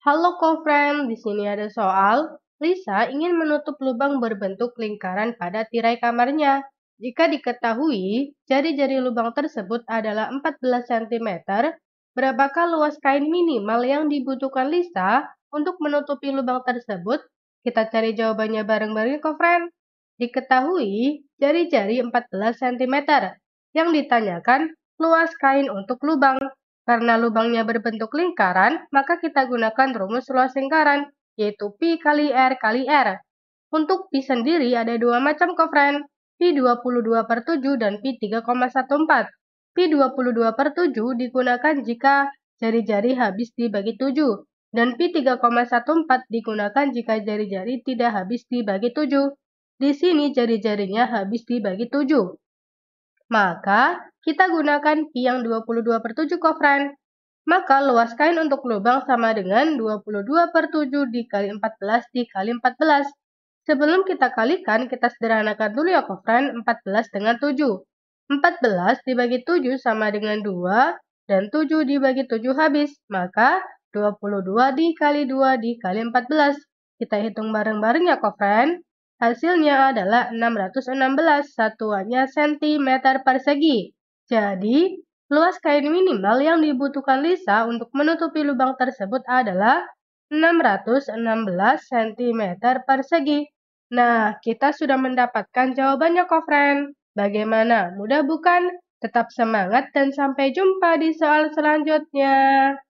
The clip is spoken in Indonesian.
Halo co di sini ada soal. Lisa ingin menutup lubang berbentuk lingkaran pada tirai kamarnya. Jika diketahui, jari-jari lubang tersebut adalah 14 cm, berapakah luas kain minimal yang dibutuhkan Lisa untuk menutupi lubang tersebut? Kita cari jawabannya bareng-bareng kofren. Diketahui, jari-jari 14 cm. Yang ditanyakan, luas kain untuk lubang. Karena lubangnya berbentuk lingkaran, maka kita gunakan rumus luas lingkaran, yaitu Pi kali R kali R. Untuk Pi sendiri ada dua macam kovren, Pi 22 per 7 dan Pi 3,14. Pi 22 per 7 digunakan jika jari-jari habis dibagi 7, dan Pi 3,14 digunakan jika jari-jari tidak habis dibagi 7. Di sini jari-jarinya habis dibagi 7. Maka kita gunakan pi yang 22 per 7 Maka luas kain untuk lubang sama dengan 22 per 7 dikali 14 dikali 14. Sebelum kita kalikan, kita sederhanakan dulu ya kofren. 14 dengan 7. 14 dibagi 7 sama dengan 2 dan 7 dibagi 7 habis. Maka 22 dikali 2 dikali 14. Kita hitung bareng-bareng ya kovran. Hasilnya adalah 616 satuannya cm persegi. Jadi, luas kain minimal yang dibutuhkan Lisa untuk menutupi lubang tersebut adalah 616 cm persegi. Nah, kita sudah mendapatkan jawabannya kok, friend. Bagaimana? Mudah bukan? Tetap semangat dan sampai jumpa di soal selanjutnya.